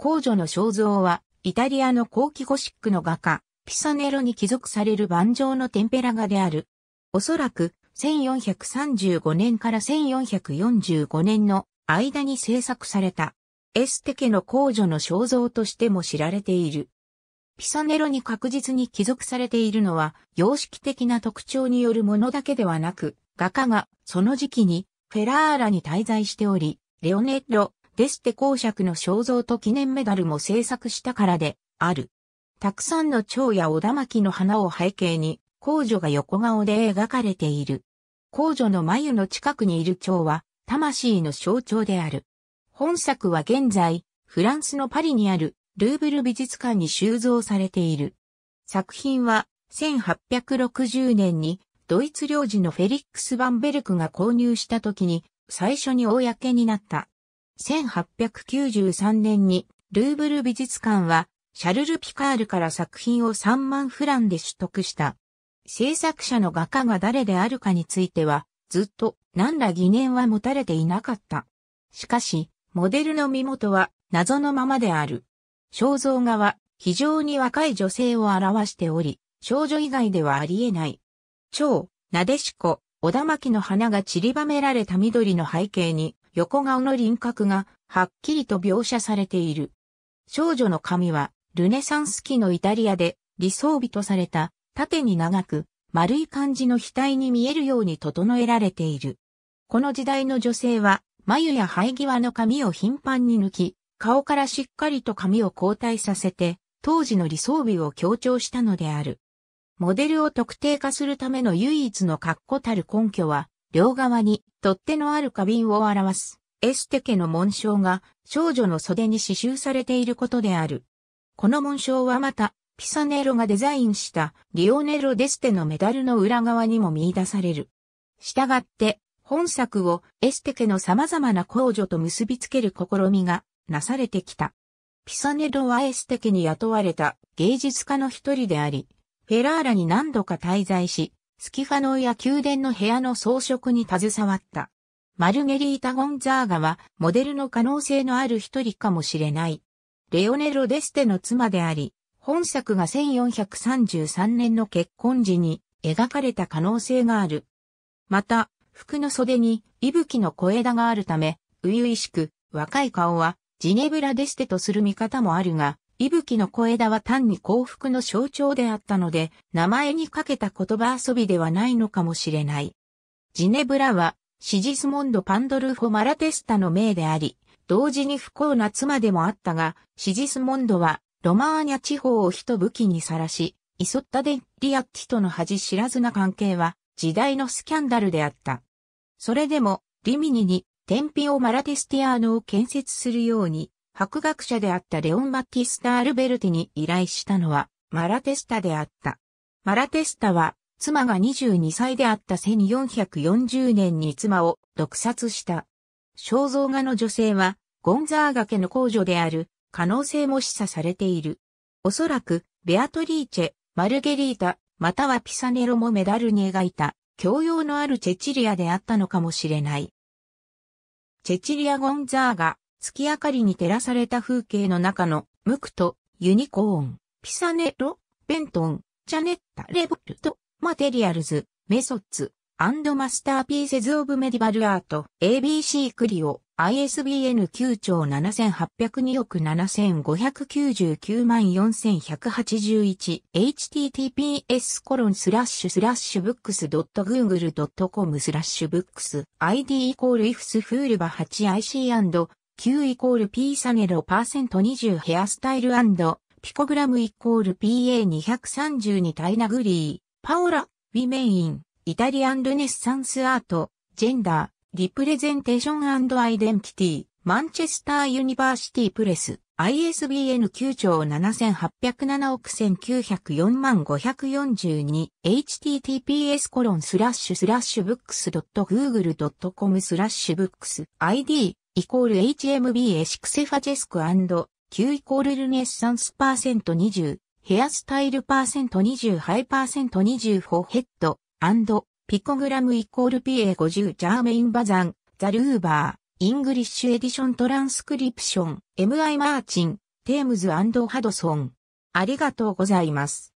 公女の肖像は、イタリアの後期ゴシックの画家、ピサネロに帰属される盤上のテンペラ画である。おそらく、1435年から1445年の間に制作された、エステ家の公女の肖像としても知られている。ピサネロに確実に帰属されているのは、様式的な特徴によるものだけではなく、画家がその時期にフェラーラに滞在しており、レオネッロ、デステ公爵の肖像と記念メダルも制作したからで、ある。たくさんの蝶や小田巻の花を背景に、公女が横顔で描かれている。公女の眉の近くにいる蝶は、魂の象徴である。本作は現在、フランスのパリにあるルーブル美術館に収蔵されている。作品は、1860年にドイツ領事のフェリックス・バンベルクが購入した時に最初に公になった。1893年にルーブル美術館はシャルル・ピカールから作品を3万フランで取得した。制作者の画家が誰であるかについては、ずっと何ら疑念は持たれていなかった。しかし、モデルの身元は謎のままである。肖像画は非常に若い女性を表しており、少女以外ではありえない。蝶、なでしこ、小田巻の花が散りばめられた緑の背景に、横顔の輪郭がはっきりと描写されている。少女の髪はルネサンス期のイタリアで理想美とされた縦に長く丸い感じの額に見えるように整えられている。この時代の女性は眉や生え際の髪を頻繁に抜き、顔からしっかりと髪を交代させて、当時の理想美を強調したのである。モデルを特定化するための唯一の確固たる根拠は、両側に取っ手のある花瓶を表す、エステ家の紋章が少女の袖に刺繍されていることである。この紋章はまた、ピサネロがデザインしたリオネロ・デステのメダルの裏側にも見出される。したがって、本作をエステ家の様々な控女と結びつける試みがなされてきた。ピサネロはエステ家に雇われた芸術家の一人であり、フェラーラに何度か滞在し、スキファノーや宮殿の部屋の装飾に携わった。マルゲリータ・ゴンザーガは、モデルの可能性のある一人かもしれない。レオネロ・デステの妻であり、本作が1433年の結婚時に描かれた可能性がある。また、服の袖に息吹の小枝があるため、初々しく若い顔はジネブラ・デステとする見方もあるが、ぶきの小枝は単に幸福の象徴であったので、名前にかけた言葉遊びではないのかもしれない。ジネブラは、シジスモンド・パンドルフォ・マラテスタの名であり、同時に不幸な妻でもあったが、シジスモンドは、ロマーニャ地方を人武器にさらし、イソッタ・デ・リアッティとの恥知らずな関係は、時代のスキャンダルであった。それでも、リミニに、天日をマラテスティアーノを建設するように博学者であったレオン・バッティスタ・アルベルティに依頼したのは、マラテスタであった。マラテスタは、妻が22歳であった1440年に妻を毒殺した。肖像画の女性は、ゴンザーガ家の公女である可能性も示唆されている。おそらく、ベアトリーチェ、マルゲリータ、またはピサネロもメダルに描いた、教養のあるチェチリアであったのかもしれない。チェチリア・ゴンザーガ、月明かりに照らされた風景の中の、ムクト、ユニコーン、ピサネロ、ベントン、ジャネッタ・レボルト、マテリアルズ、メソッツ、アンドマスターピーセズ・オブ・メディバル・アート、ABC クリオ、ISBN 9兆7802億7599万4181 https コロンスラッシュスラッシュブックス .google.com スラッシュブックス id イコールイフスフールバ 8ic& Q イコール P 下げろパーセント20ヘアスタイルピコグラムイコール PA232 タイナグリー、パオラ、ウィメイン、イタリアンルネッサンスアート、ジェンダー、リプレゼンテーションアイデンティティ、マンチェスターユニバーシティプレス、ISBN 9兆7807億1904万 542https コロンスラッシュスラッシュブックス .google.com スラッシュブックス ID イコール HMB エシクセファジェスク &Q イコールルネッサンスパーセント20、ヘアスタイルパーセント20、ハイパーセント20フォヘッド、ピコグラムイコール PA50 ジャーメインバザン、ザルーバー、イングリッシュエディショントランスクリプション、MI マーチン、テームズハドソン。ありがとうございます。